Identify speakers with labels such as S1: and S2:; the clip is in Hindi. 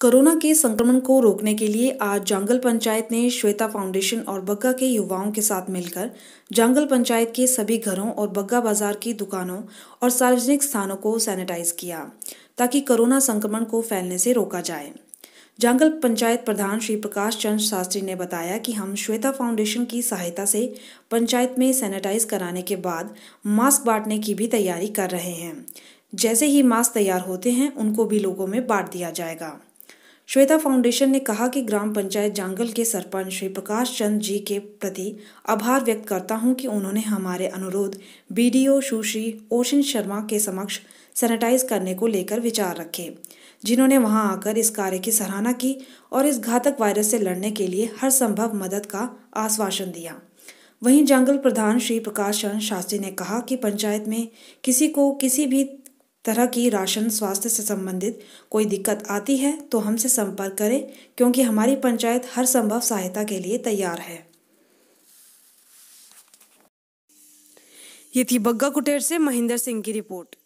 S1: कोरोना के संक्रमण को रोकने के लिए आज जांगल पंचायत ने श्वेता फाउंडेशन और बग्गा के युवाओं के साथ मिलकर जांगल पंचायत के सभी घरों और बग्गा बाजार की दुकानों और सार्वजनिक स्थानों को सैनिटाइज किया ताकि कोरोना संक्रमण को फैलने से रोका जाए जांगल पंचायत प्रधान श्री प्रकाश चंद्र शास्त्री ने बताया कि हम श्वेता फाउंडेशन की सहायता से पंचायत में सैनिटाइज कराने के बाद मास्क बांटने की भी तैयारी कर रहे हैं जैसे ही मास्क तैयार होते हैं उनको भी लोगों में बांट दिया जाएगा श्वेता फाउंडेशन ने कहा कि ग्राम पंचायत जांगल के सरपंच श्री प्रकाश चंद जी के प्रति आभार व्यक्त करता हूं कि उन्होंने हमारे अनुरोध बीडीओ सुश्री ओशन शर्मा के समक्ष सैनिटाइज करने को लेकर विचार रखे जिन्होंने वहां आकर इस कार्य की सराहना की और इस घातक वायरस से लड़ने के लिए हर संभव मदद का आश्वासन दिया वहीं जंगल प्रधान श्री प्रकाश चंद शास्त्री ने कहा कि पंचायत में किसी को किसी भी तरह की राशन स्वास्थ्य से संबंधित कोई दिक्कत आती है तो हमसे संपर्क करें क्योंकि हमारी पंचायत हर संभव सहायता के लिए तैयार है ये थी बग्गा कुटेर से महेंद्र सिंह की रिपोर्ट